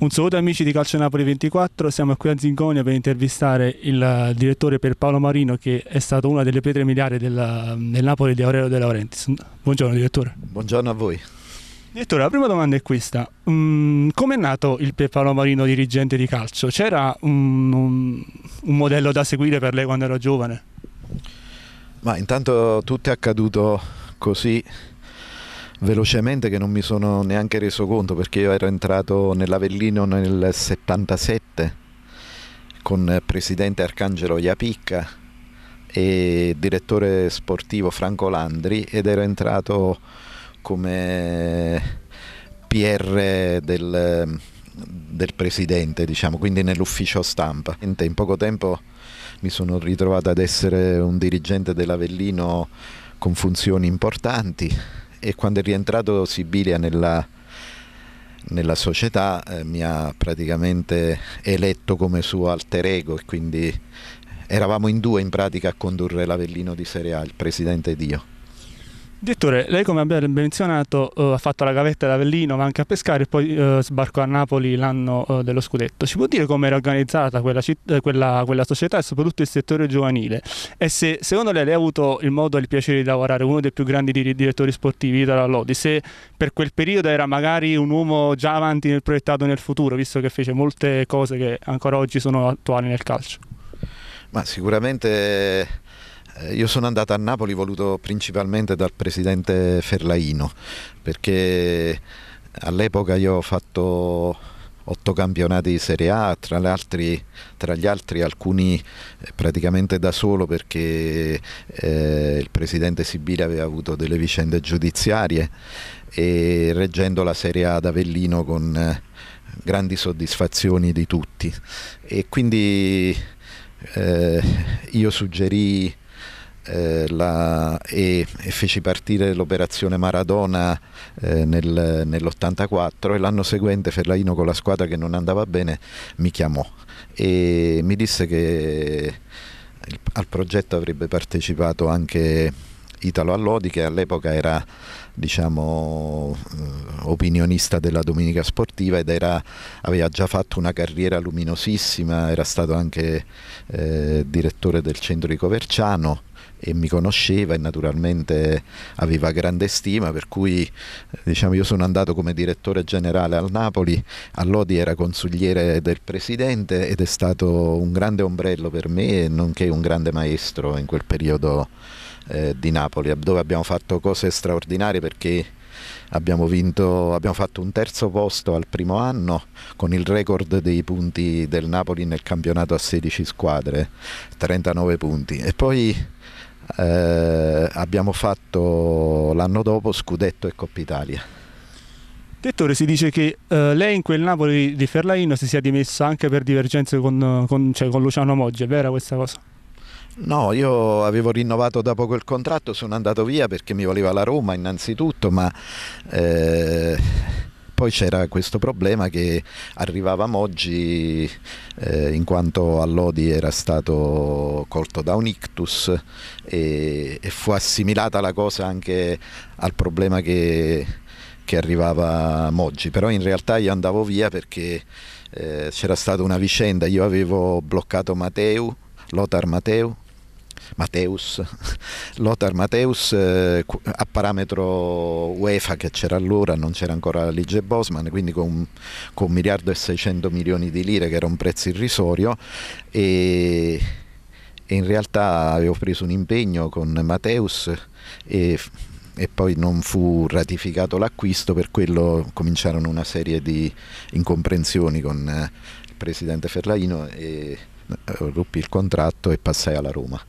Un saluto amici di Calcio Napoli 24, siamo qui a Zingonia per intervistare il eh, direttore per Paolo Marino che è stato una delle pietre miliari del, mm, del Napoli di Aurelio De Laurentiis. Buongiorno direttore. Buongiorno a voi. Direttore, la prima domanda è questa. Um, mm, Come è nato il Paolo Marino dirigente di calcio? C'era un, un, un modello da seguire per lei quando era giovane? Ma intanto tutto è accaduto così velocemente che non mi sono neanche reso conto perché io ero entrato nell'Avellino nel 77 con presidente Arcangelo Iapicca e direttore sportivo Franco Landri ed ero entrato come PR del, del presidente, diciamo, quindi nell'ufficio stampa. In poco tempo mi sono ritrovato ad essere un dirigente dell'Avellino con funzioni importanti e quando è rientrato Sibilia nella, nella società eh, mi ha praticamente eletto come suo alter ego e quindi eravamo in due in pratica a condurre l'Avellino di Serie A, il presidente Dio. Direttore, lei come abbiamo menzionato eh, ha fatto la gavetta ad Avellino, ma anche a Pescare e poi eh, sbarcò a Napoli l'anno eh, dello scudetto. Ci può dire come era organizzata quella, eh, quella, quella, società e soprattutto il settore giovanile? E se secondo lei, lei ha avuto il modo e il piacere di lavorare uno dei più grandi dir direttori sportivi Italo Lodi, se per quel periodo era magari un uomo già avanti nel proiettato nel futuro, visto che fece molte cose che ancora oggi sono attuali nel calcio? Ma sicuramente eh, io sono andato a Napoli voluto principalmente dal presidente Ferlaino perché all'epoca io ho fatto otto campionati di Serie A, tra, altri, tra gli altri alcuni eh, praticamente da solo perché eh, il presidente Sibile aveva avuto delle vicende giudiziarie e reggendo la Serie A ad Avellino con eh, grandi soddisfazioni di tutti. E quindi eh, io suggerì eh, la, e, e, feci partire l'operazione Maradona eh, nel, nell'84 e l'anno seguente Ferlaino con la squadra che non andava bene mi chiamò e mi disse che il, al progetto avrebbe partecipato anche Italo Allodi che all'epoca era diciamo, eh, opinionista della Domenica Sportiva ed era, aveva già fatto una carriera luminosissima, era stato anche eh, direttore del centro di Coverciano e mi conosceva e naturalmente aveva grande stima, per cui eh, diciamo, io sono andato come direttore generale al Napoli, all'Odi era consigliere del presidente ed è stato un grande ombrello per me, nonché un grande maestro in quel periodo eh, di Napoli, dove abbiamo fatto cose straordinarie perché Abbiamo, vinto, abbiamo fatto un terzo posto al primo anno con il record dei punti del Napoli nel campionato a 16 squadre, 39 punti. E poi eh, abbiamo fatto l'anno dopo Scudetto e Coppa Italia. Dettore, si dice che eh, lei in quel Napoli di Ferlaino si sia dimessa anche per divergenze con, con, cioè, con Luciano Moggi, è vera questa cosa? No, io avevo rinnovato dopo quel contratto, sono andato via perché mi voleva la Roma innanzitutto, ma eh, poi c'era questo problema che arrivava Moggi eh, in quanto all'Odi era stato colto da un ictus e, e fu assimilata la cosa anche al problema che, che arrivava Moggi, però in realtà io andavo via perché eh, c'era stata una vicenda, io avevo bloccato Matteo Lothar Matteo, Mateus, Lothar Mateus eh, a parametro UEFA che c'era allora, non c'era ancora la legge Bosman, quindi con, con 1 miliardo e 600 milioni di lire che era un prezzo irrisorio e, e in realtà avevo preso un impegno con Mateus e, e poi non fu ratificato l'acquisto, per quello cominciarono una serie di incomprensioni con eh, il presidente Ferlaino. E, eh, ruppi il contratto e passai alla Roma.